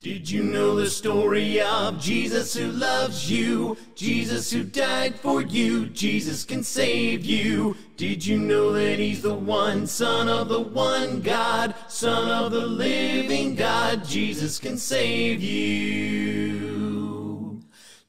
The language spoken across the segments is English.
Did you know the story of Jesus who loves you? Jesus who died for you, Jesus can save you. Did you know that he's the one, Son of the one God, Son of the living God, Jesus can save you.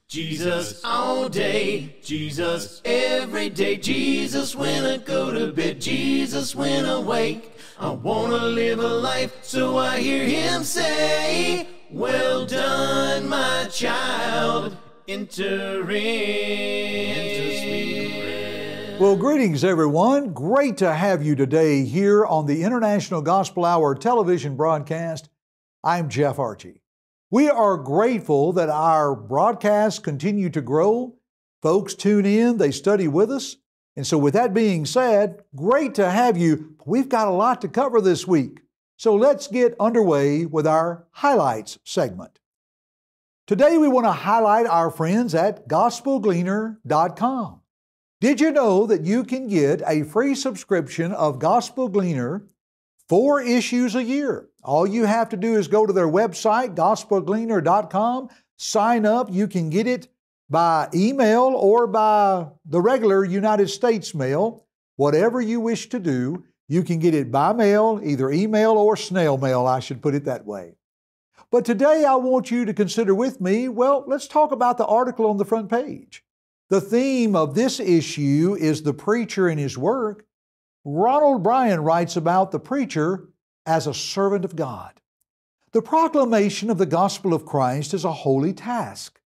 Jesus all day, Jesus every day, Jesus when I go to bed, Jesus when I wake. I wanna live a life, so I hear him say, well done, my child. Enter in. Well, greetings, everyone. Great to have you today here on the International Gospel Hour television broadcast. I'm Jeff Archie. We are grateful that our broadcasts continue to grow. Folks tune in, they study with us. And so, with that being said, great to have you. We've got a lot to cover this week. So let's get underway with our highlights segment. Today we want to highlight our friends at gospelgleaner.com. Did you know that you can get a free subscription of Gospel Gleaner, four issues a year? All you have to do is go to their website, gospelgleaner.com, sign up. You can get it by email or by the regular United States mail, whatever you wish to do. You can get it by mail, either email or snail mail, I should put it that way. But today I want you to consider with me well, let's talk about the article on the front page. The theme of this issue is the preacher and his work. Ronald Bryan writes about the preacher as a servant of God. The proclamation of the gospel of Christ is a holy task.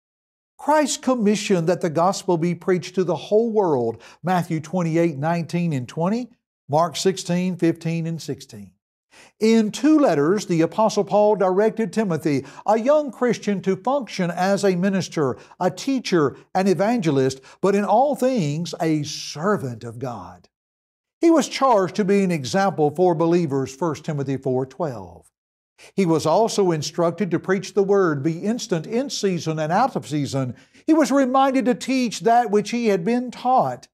Christ commissioned that the gospel be preached to the whole world, Matthew 28 19 and 20, Mark 16, 15, and 16. In two letters, the Apostle Paul directed Timothy, a young Christian, to function as a minister, a teacher, an evangelist, but in all things a servant of God. He was charged to be an example for believers, 1 Timothy 4 12. He was also instructed to preach the word, be instant in season and out of season. He was reminded to teach that which he had been taught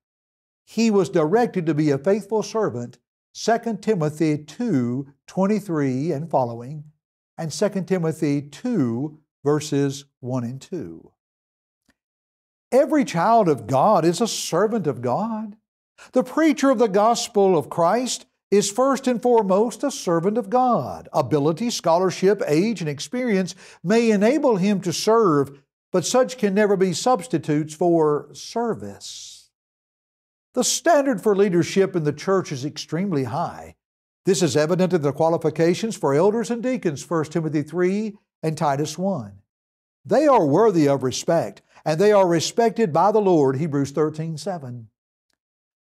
he was directed to be a faithful servant, 2 Timothy 2 23 and following, and 2 Timothy 2 verses 1 and 2. Every child of God is a servant of God. The preacher of the gospel of Christ is first and foremost a servant of God. Ability, scholarship, age, and experience may enable him to serve, but such can never be substitutes for service. The standard for leadership in the church is extremely high. This is evident in the qualifications for elders and deacons, 1 Timothy 3 and Titus 1. They are worthy of respect, and they are respected by the Lord, Hebrews 13 7.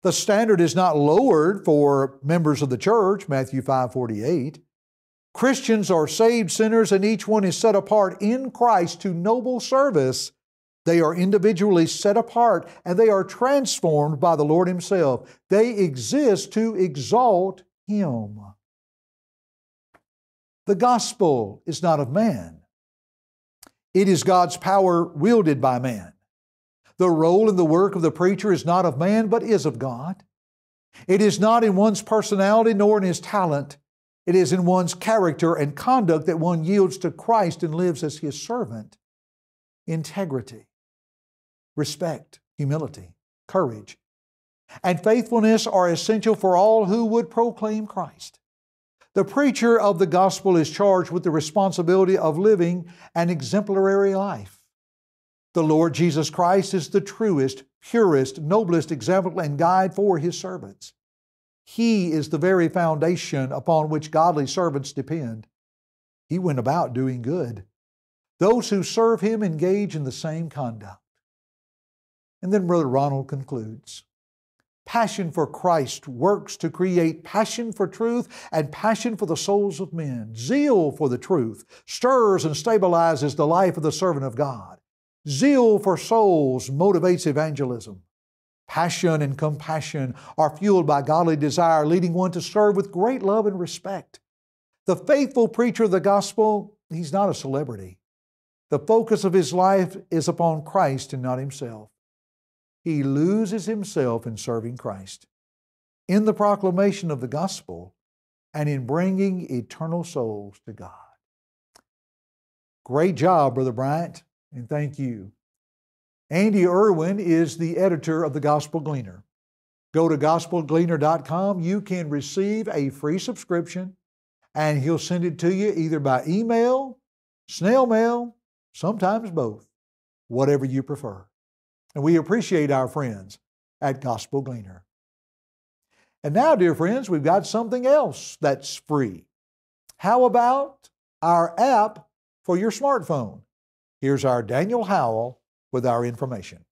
The standard is not lowered for members of the church, Matthew 5 48. Christians are saved sinners, and each one is set apart in Christ to noble service, they are individually set apart and they are transformed by the Lord Himself. They exist to exalt Him. The gospel is not of man, it is God's power wielded by man. The role and the work of the preacher is not of man, but is of God. It is not in one's personality nor in his talent. It is in one's character and conduct that one yields to Christ and lives as his servant. Integrity respect, humility, courage, and faithfulness are essential for all who would proclaim Christ. The preacher of the gospel is charged with the responsibility of living an exemplary life. The Lord Jesus Christ is the truest, purest, noblest example and guide for His servants. He is the very foundation upon which godly servants depend. He went about doing good. Those who serve Him engage in the same conduct. And then Brother Ronald concludes Passion for Christ works to create passion for truth and passion for the souls of men. Zeal for the truth stirs and stabilizes the life of the servant of God. Zeal for souls motivates evangelism. Passion and compassion are fueled by godly desire, leading one to serve with great love and respect. The faithful preacher of the gospel, he's not a celebrity. The focus of his life is upon Christ and not himself he loses himself in serving Christ, in the proclamation of the gospel, and in bringing eternal souls to God. Great job, Brother Bryant, and thank you. Andy Irwin is the editor of the Gospel Gleaner. Go to gospelgleaner.com. You can receive a free subscription, and he'll send it to you either by email, snail mail, sometimes both, whatever you prefer. And we appreciate our friends at Gospel Gleaner. And now, dear friends, we've got something else that's free. How about our app for your smartphone? Here's our Daniel Howell with our information.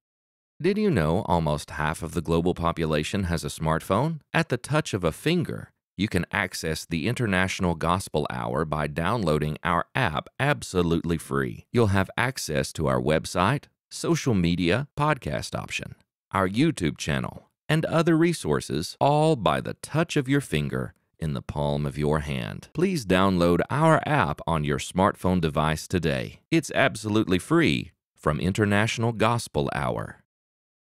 Did you know almost half of the global population has a smartphone? At the touch of a finger, you can access the International Gospel Hour by downloading our app absolutely free. You'll have access to our website, social media podcast option, our YouTube channel, and other resources, all by the touch of your finger in the palm of your hand. Please download our app on your smartphone device today. It's absolutely free from International Gospel Hour.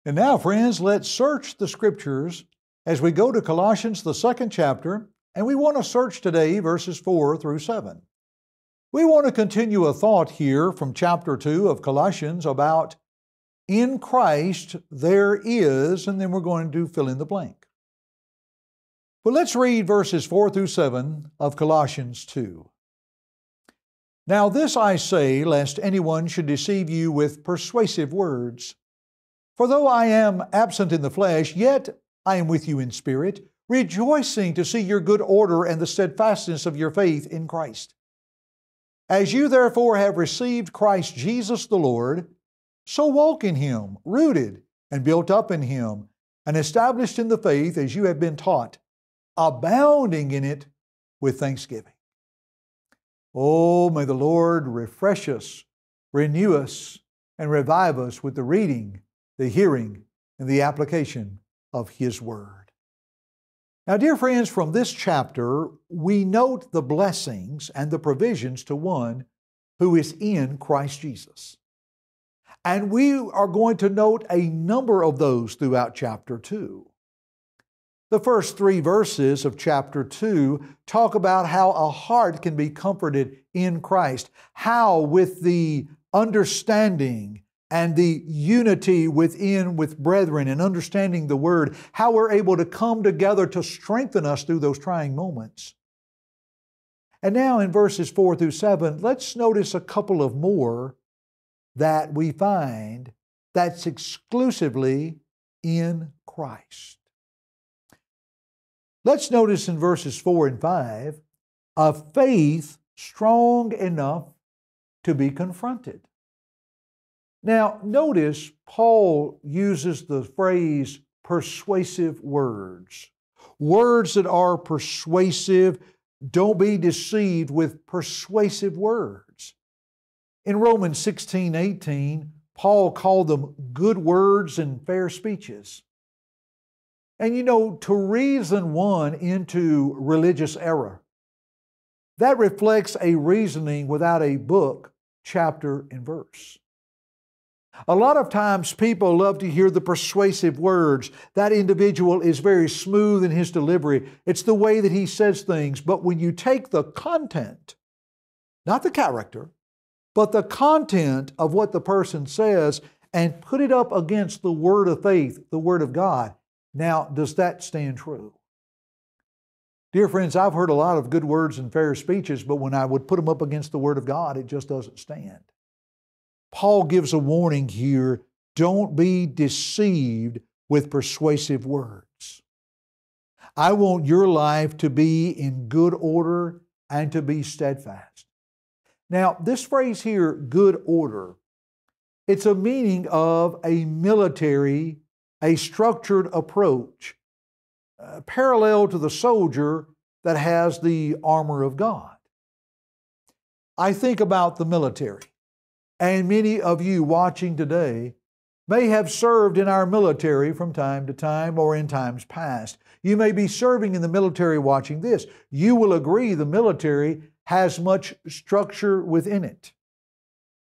And now, friends, let's search the scriptures as we go to Colossians, the second chapter, and we want to search today verses 4 through 7. We want to continue a thought here from chapter 2 of Colossians about in Christ there is, and then we're going to fill in the blank. But let's read verses 4 through 7 of Colossians 2. Now, this I say, lest anyone should deceive you with persuasive words. For though I am absent in the flesh, yet I am with you in spirit, rejoicing to see your good order and the steadfastness of your faith in Christ. As you therefore have received Christ Jesus the Lord, so walk in him, rooted and built up in him, and established in the faith as you have been taught, abounding in it with thanksgiving. Oh, may the Lord refresh us, renew us, and revive us with the reading, the hearing, and the application of His Word. Now, dear friends, from this chapter, we note the blessings and the provisions to one who is in Christ Jesus. And we are going to note a number of those throughout chapter 2. The first three verses of chapter 2 talk about how a heart can be comforted in Christ, how, with the understanding and the unity within with brethren and understanding the Word, how we're able to come together to strengthen us through those trying moments. And now in verses 4 through 7, let's notice a couple of more that we find that's exclusively in Christ. Let's notice in verses 4 and 5 a faith strong enough to be confronted. Now, notice Paul uses the phrase persuasive words, words that are persuasive. Don't be deceived with persuasive words. In Romans 16 18, Paul called them good words and fair speeches. And you know, to reason one into religious error, that reflects a reasoning without a book, chapter, and verse. A lot of times people love to hear the persuasive words. That individual is very smooth in his delivery. It's the way that he says things. But when you take the content, not the character, but the content of what the person says and put it up against the word of faith, the word of God, now does that stand true? Dear friends, I've heard a lot of good words and fair speeches, but when I would put them up against the word of God, it just doesn't stand. Paul gives a warning here don't be deceived with persuasive words. I want your life to be in good order and to be steadfast. Now, this phrase here, good order, it's a meaning of a military, a structured approach uh, parallel to the soldier that has the armor of God. I think about the military and many of you watching today may have served in our military from time to time or in times past. You may be serving in the military watching this. You will agree the military has much structure within it.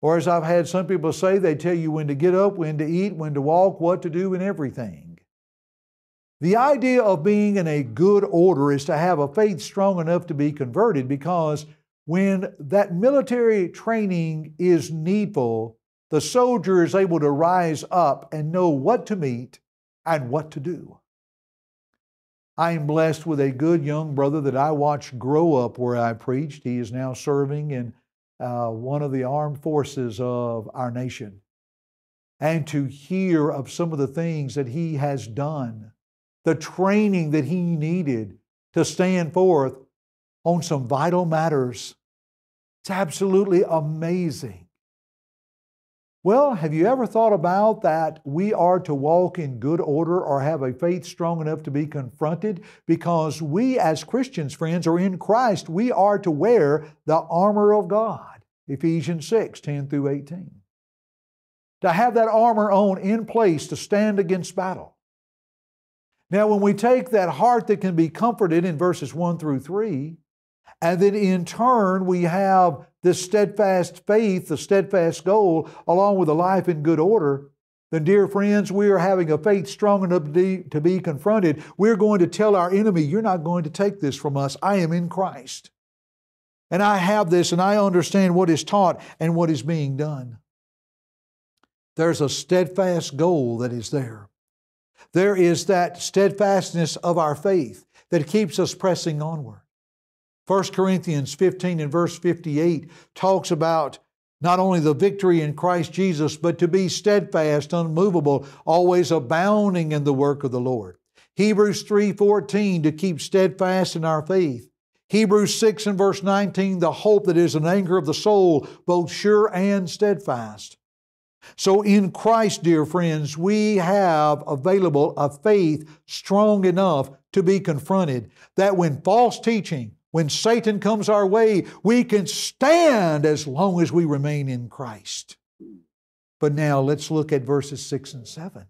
Or, as I've had some people say, they tell you when to get up, when to eat, when to walk, what to do, and everything. The idea of being in a good order is to have a faith strong enough to be converted because when that military training is needful, the soldier is able to rise up and know what to meet and what to do. I am blessed with a good young brother that I watched grow up where I preached. He is now serving in uh, one of the armed forces of our nation. And to hear of some of the things that he has done, the training that he needed to stand forth on some vital matters. It's absolutely amazing. Well, have you ever thought about that we are to walk in good order or have a faith strong enough to be confronted? Because we, as Christians, friends, are in Christ. We are to wear the armor of God. Ephesians 6 10 through 18. To have that armor on in place to stand against battle. Now, when we take that heart that can be comforted in verses 1 through 3, and then in turn, we have this steadfast faith, the steadfast goal, along with a life in good order. Then, dear friends, we are having a faith strong enough to be confronted. We're going to tell our enemy, You're not going to take this from us. I am in Christ. And I have this, and I understand what is taught and what is being done. There's a steadfast goal that is there. There is that steadfastness of our faith that keeps us pressing onward. 1 Corinthians 15 and verse 58 talks about not only the victory in Christ Jesus, but to be steadfast, unmovable, always abounding in the work of the Lord. Hebrews 3:14 to keep steadfast in our faith. Hebrews 6 and verse 19, the hope that is an anchor of the soul, both sure and steadfast. So in Christ, dear friends, we have available a faith strong enough to be confronted that when false teaching when Satan comes our way, we can stand as long as we remain in Christ. But now let's look at verses 6 and 7.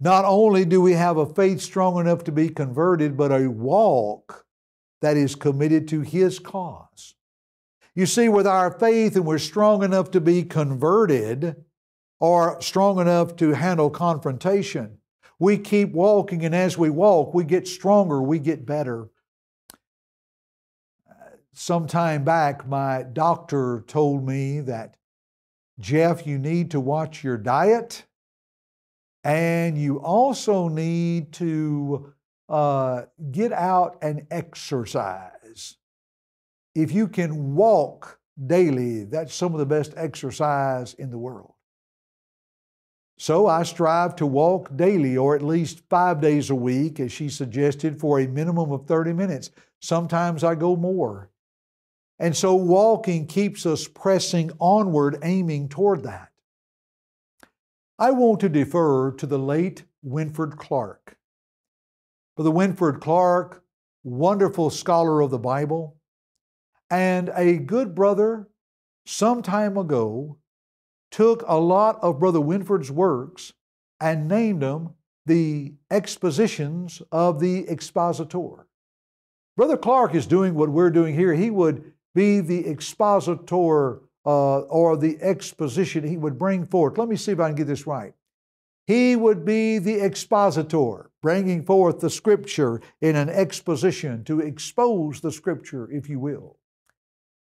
Not only do we have a faith strong enough to be converted, but a walk that is committed to His cause. You see, with our faith and we're strong enough to be converted or strong enough to handle confrontation, we keep walking, and as we walk, we get stronger, we get better some time back, my doctor told me that, Jeff, you need to watch your diet and you also need to uh, get out and exercise. If you can walk daily, that's some of the best exercise in the world. So I strive to walk daily, or at least five days a week, as she suggested, for a minimum of 30 minutes. Sometimes I go more. And so walking keeps us pressing onward, aiming toward that. I want to defer to the late Winford Clark. Brother Winford Clark, wonderful scholar of the Bible, and a good brother some time ago took a lot of Brother Winford's works and named them the expositions of the expositor. Brother Clark is doing what we're doing here. He would be the expositor uh, or the exposition he would bring forth. Let me see if I can get this right. He would be the expositor, bringing forth the Scripture in an exposition to expose the Scripture, if you will.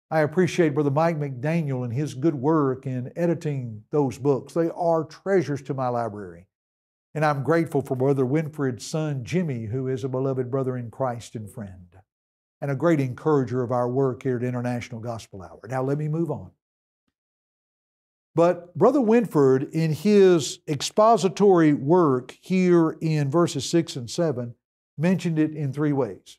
I appreciate Brother Mike McDaniel and his good work in editing those books. They are treasures to my library. And I'm grateful for Brother Winfred's son, Jimmy, who is a beloved brother in Christ and friend and a great encourager of our work here at International Gospel Hour. Now, let me move on. But Brother Winford, in his expository work here in verses 6 and 7, mentioned it in three ways.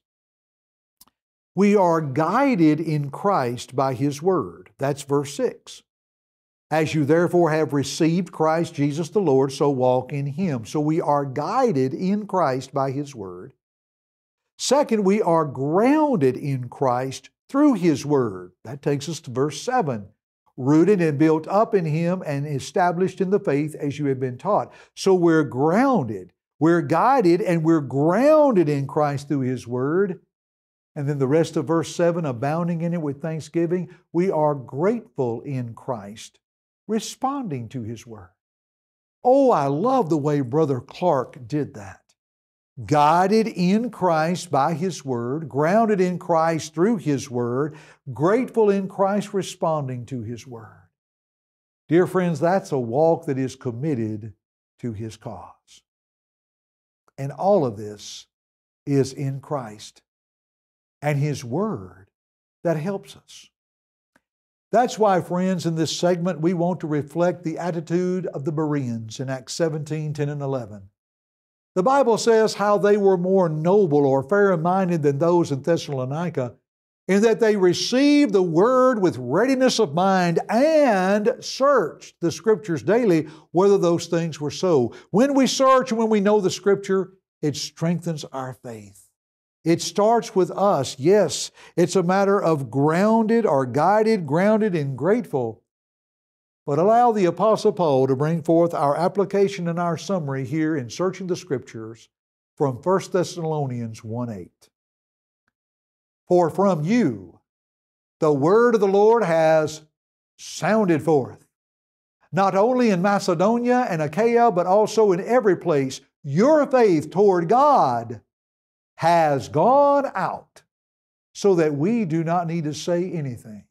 We are guided in Christ by His Word. That's verse 6. As you therefore have received Christ Jesus the Lord, so walk in Him. So we are guided in Christ by His Word. Second, we are grounded in Christ through His Word. That takes us to verse 7. Rooted and built up in Him and established in the faith as you have been taught. So we're grounded, we're guided, and we're grounded in Christ through His Word. And then the rest of verse 7 abounding in it with thanksgiving, we are grateful in Christ, responding to His Word. Oh, I love the way Brother Clark did that guided in Christ by His Word, grounded in Christ through His Word, grateful in Christ responding to His Word. Dear friends, that's a walk that is committed to His cause. And all of this is in Christ and His Word that helps us. That's why, friends, in this segment, we want to reflect the attitude of the Bereans in Acts 17 10 and 11. The Bible says how they were more noble or fair minded than those in Thessalonica, in that they received the word with readiness of mind and searched the scriptures daily whether those things were so. When we search and when we know the scripture, it strengthens our faith. It starts with us. Yes, it's a matter of grounded or guided, grounded and grateful but allow the Apostle Paul to bring forth our application and our summary here in Searching the Scriptures from 1 Thessalonians 1 8. For from you the word of the Lord has sounded forth, not only in Macedonia and Achaia, but also in every place. Your faith toward God has gone out so that we do not need to say anything.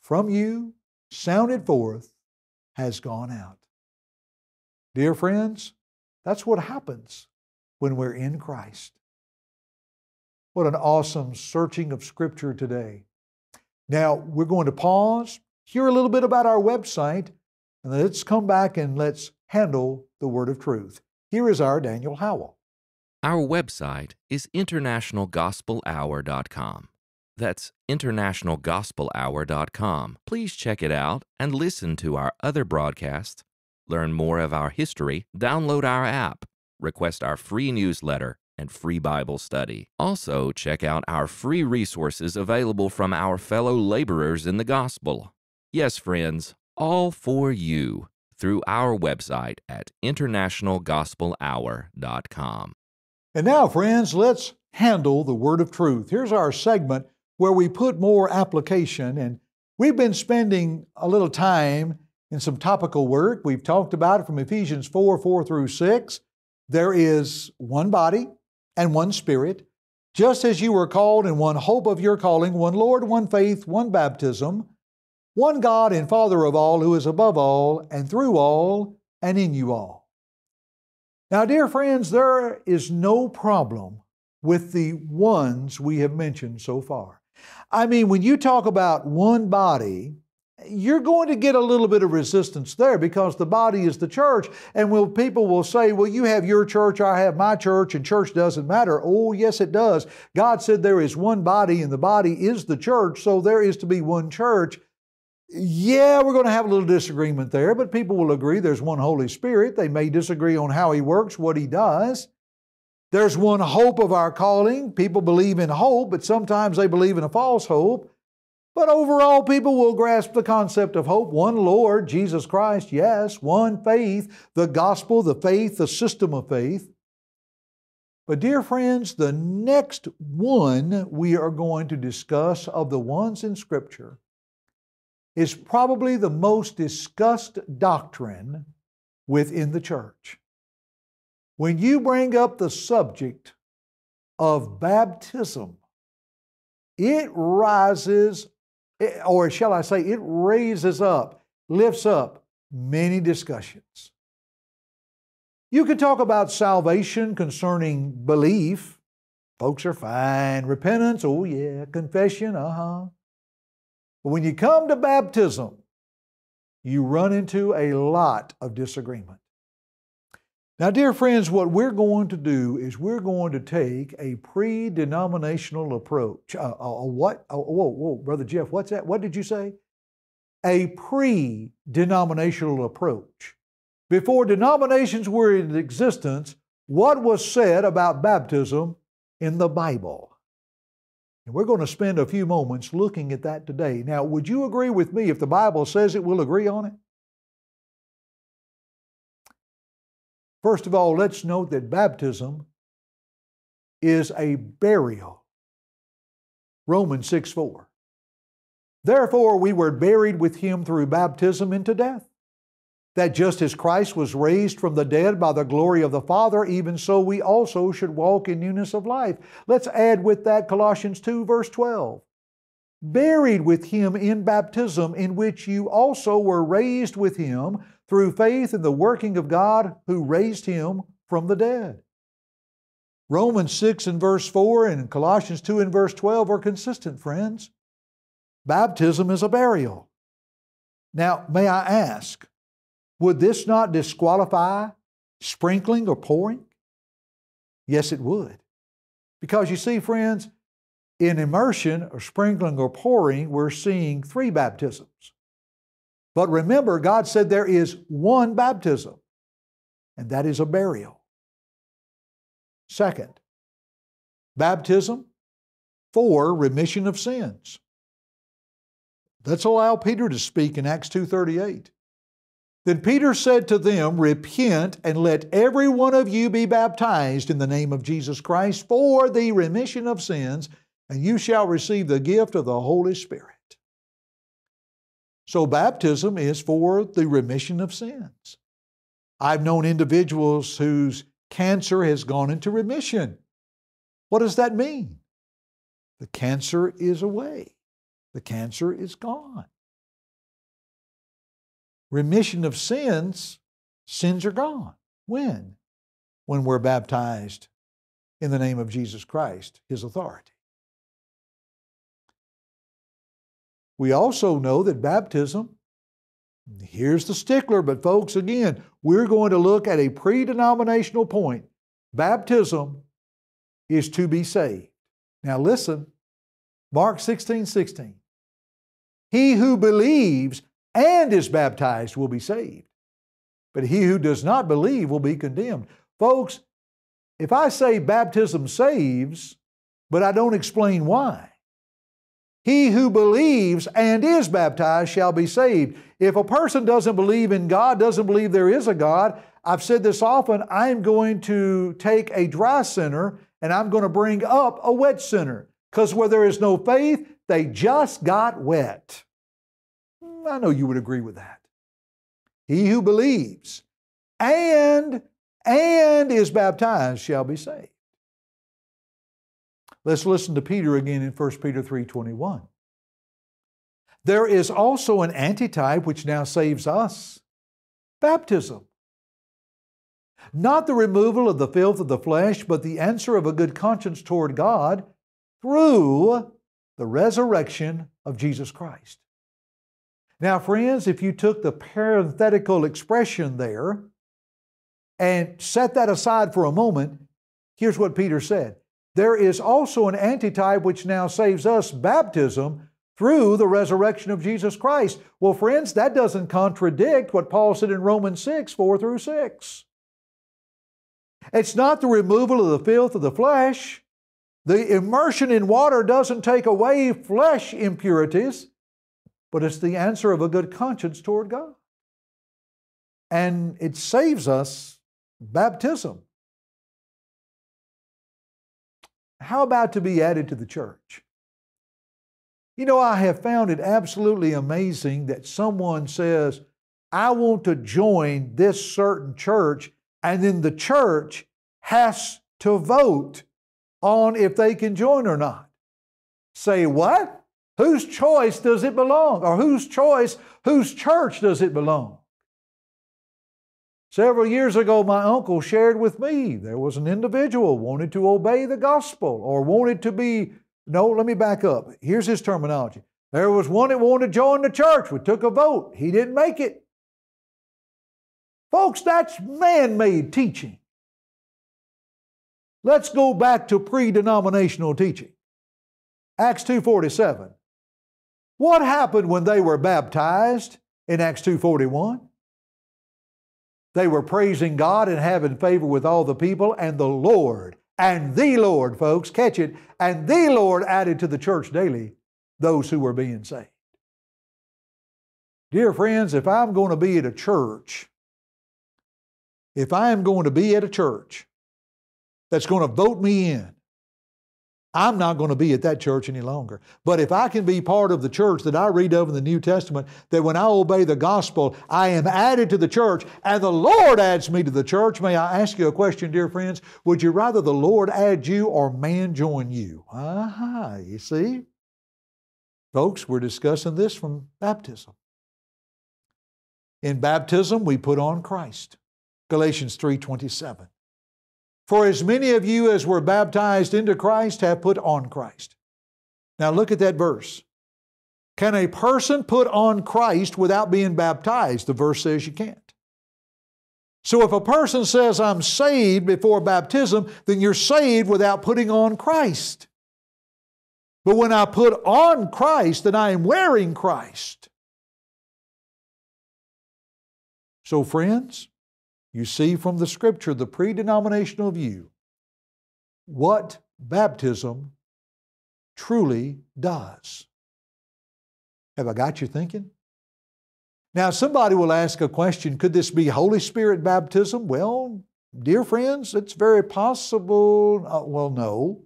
From you sounded forth has gone out. Dear friends, that's what happens when we're in Christ. What an awesome searching of Scripture today. Now, we're going to pause, hear a little bit about our website, and let's come back and let's handle the Word of Truth. Here is our Daniel Howell. Our website is internationalgospelhour.com. That's internationalgospelhour.com. Please check it out and listen to our other broadcasts, learn more of our history, download our app, request our free newsletter, and free Bible study. Also, check out our free resources available from our fellow laborers in the gospel. Yes, friends, all for you through our website at internationalgospelhour.com. And now, friends, let's handle the word of truth. Here's our segment where we put more application. And we've been spending a little time in some topical work. We've talked about it from Ephesians 4 4 through 6. There is one body and one spirit, just as you were called in one hope of your calling, one Lord, one faith, one baptism, one God and Father of all, who is above all and through all and in you all. Now, dear friends, there is no problem with the ones we have mentioned so far. I mean, when you talk about one body, you're going to get a little bit of resistance there because the body is the church. And when people will say, Well, you have your church, I have my church, and church doesn't matter. Oh, yes, it does. God said there is one body, and the body is the church, so there is to be one church. Yeah, we're going to have a little disagreement there, but people will agree there's one Holy Spirit. They may disagree on how He works, what He does. There's one hope of our calling. People believe in hope, but sometimes they believe in a false hope. But overall, people will grasp the concept of hope. One Lord, Jesus Christ, yes. One faith, the gospel, the faith, the system of faith. But, dear friends, the next one we are going to discuss of the ones in Scripture is probably the most discussed doctrine within the church. When you bring up the subject of baptism, it rises, eh, or shall I say, it raises up, lifts up many discussions. You can talk about salvation concerning belief. Folks are fine. Repentance, oh yeah. Confession, uh huh. But when you come to baptism, you run into a lot of disagreement. Now, dear friends, what we're going to do is we're going to take a pre denominational approach. A, a, a what? A, whoa, whoa, Brother Jeff, what's that? What did you say? A pre denominational approach. Before denominations were in existence, what was said about baptism in the Bible? And we're going to spend a few moments looking at that today. Now, would you agree with me if the Bible says it, we'll agree on it? First of all, let's note that baptism is a burial. Romans 6 4. Therefore, we were buried with him through baptism into death, that just as Christ was raised from the dead by the glory of the Father, even so we also should walk in newness of life. Let's add with that Colossians 2, verse 12. Buried with him in baptism, in which you also were raised with him through faith in the working of God who raised him from the dead. Romans 6 and verse 4 and Colossians 2 and verse 12 are consistent, friends. Baptism is a burial. Now, may I ask, would this not disqualify sprinkling or pouring? Yes, it would. Because you see, friends, in immersion or sprinkling or pouring, we're seeing three baptisms but remember, God said there is one baptism, and that is a burial. Second, baptism for remission of sins. Let's allow Peter to speak in Acts 2:38. Then Peter said to them, Repent and let every one of you be baptized in the name of Jesus Christ for the remission of sins, and you shall receive the gift of the Holy Spirit. So baptism is for the remission of sins. I've known individuals whose cancer has gone into remission. What does that mean? The cancer is away. The cancer is gone. Remission of sins, sins are gone. When? When we're baptized in the name of Jesus Christ, His authority. We also know that baptism, here's the stickler, but folks, again, we're going to look at a pre denominational point. Baptism is to be saved. Now listen, Mark 16 16. He who believes and is baptized will be saved, but he who does not believe will be condemned. Folks, if I say baptism saves, but I don't explain why, he who believes and is baptized shall be saved. If a person doesn't believe in God, doesn't believe there is a God, I've said this often, I'm going to take a dry sinner and I'm going to bring up a wet sinner. Because where there is no faith, they just got wet. I know you would agree with that. He who believes and and is baptized shall be saved. Let's listen to Peter again in 1 Peter 3:21. There is also an antitype which now saves us, baptism. Not the removal of the filth of the flesh, but the answer of a good conscience toward God through the resurrection of Jesus Christ. Now, friends, if you took the parenthetical expression there and set that aside for a moment, here's what Peter said there is also an antitype which now saves us baptism through the resurrection of Jesus Christ. Well, friends, that doesn't contradict what Paul said in Romans 6 4 through 6. It's not the removal of the filth of the flesh. The immersion in water doesn't take away flesh impurities, but it's the answer of a good conscience toward God. And it saves us baptism How about to be added to the church? You know, I have found it absolutely amazing that someone says, I want to join this certain church, and then the church has to vote on if they can join or not. Say, what? Whose choice does it belong? Or whose choice, whose church does it belong? Several years ago, my uncle shared with me there was an individual wanted to obey the gospel or wanted to be. No, let me back up. Here's his terminology. There was one that wanted to join the church. We took a vote. He didn't make it. Folks, that's man made teaching. Let's go back to pre denominational teaching. Acts 2.47. What happened when they were baptized in Acts 2.41? They were praising God and having favor with all the people, and the Lord, and the Lord, folks, catch it, and the Lord added to the church daily those who were being saved. Dear friends, if I'm going to be at a church, if I am going to be at a church that's going to vote me in, I'm not going to be at that church any longer. But if I can be part of the church that I read of in the New Testament, that when I obey the gospel, I am added to the church and the Lord adds me to the church, may I ask you a question, dear friends? Would you rather the Lord add you or man join you? Aha, uh-huh, you see? Folks, we're discussing this from baptism. In baptism, we put on Christ. Galatians 3:27. For as many of you as were baptized into Christ have put on Christ. Now look at that verse. Can a person put on Christ without being baptized? The verse says you can't. So if a person says, I'm saved before baptism, then you're saved without putting on Christ. But when I put on Christ, then I am wearing Christ. So, friends, you see from the scripture the pre denominational view what baptism truly does. Have I got you thinking? Now, somebody will ask a question could this be Holy Spirit baptism? Well, dear friends, it's very possible. Uh, well, no.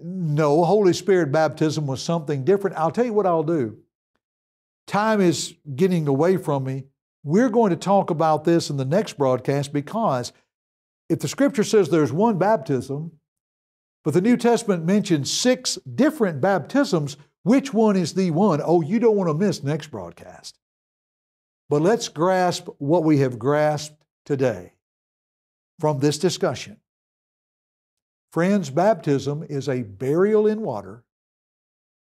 No, Holy Spirit baptism was something different. I'll tell you what I'll do. Time is getting away from me. We're going to talk about this in the next broadcast because if the scripture says there's one baptism, but the New Testament mentions six different baptisms, which one is the one? Oh, you don't want to miss next broadcast. But let's grasp what we have grasped today from this discussion. Friends, baptism is a burial in water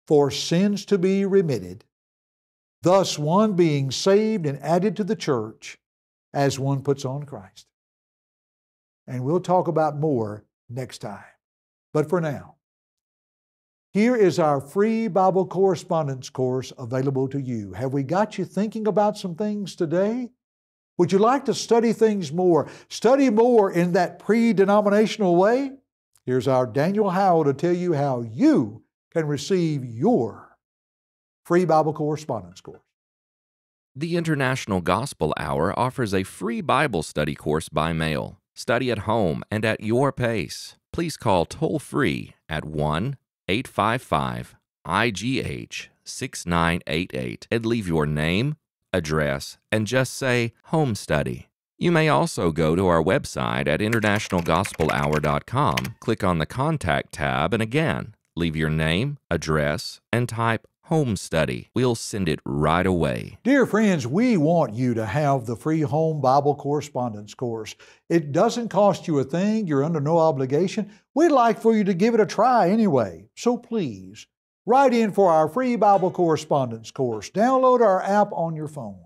for sins to be remitted thus one being saved and added to the church as one puts on Christ. And we'll talk about more next time. But for now, here is our free Bible correspondence course available to you. Have we got you thinking about some things today? Would you like to study things more? Study more in that pre denominational way? Here's our Daniel Howell to tell you how you can receive your free Bible correspondence course. The International Gospel Hour offers a free Bible study course by mail. Study at home and at your pace. Please call toll free at 1 855 IGH 6988 and leave your name, address, and just say home study. You may also go to our website at internationalgospelhour.com, click on the Contact tab, and again, leave your name, address, and type home study. We'll send it right away. Dear friends, we want you to have the free home Bible correspondence course. It doesn't cost you a thing, you're under no obligation. We'd like for you to give it a try anyway, so please write in for our free Bible correspondence course. Download our app on your phone.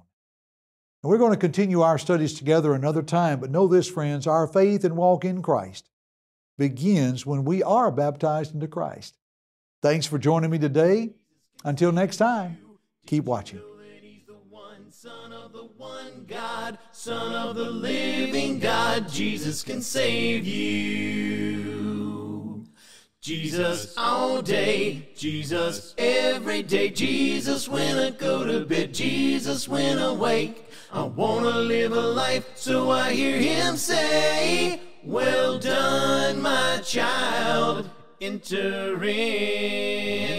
And we're going to continue our studies together another time, but know this, friends, our faith and walk in Christ begins when we are baptized into Christ. Thanks for joining me today. Until next time, keep watching. Son of the one God, Son of the living God, Jesus can save you. Jesus all day, Jesus every day, Jesus when I go to bed, Jesus when I wake. I wanna live a life so I hear him say, Well done, my child, enter in.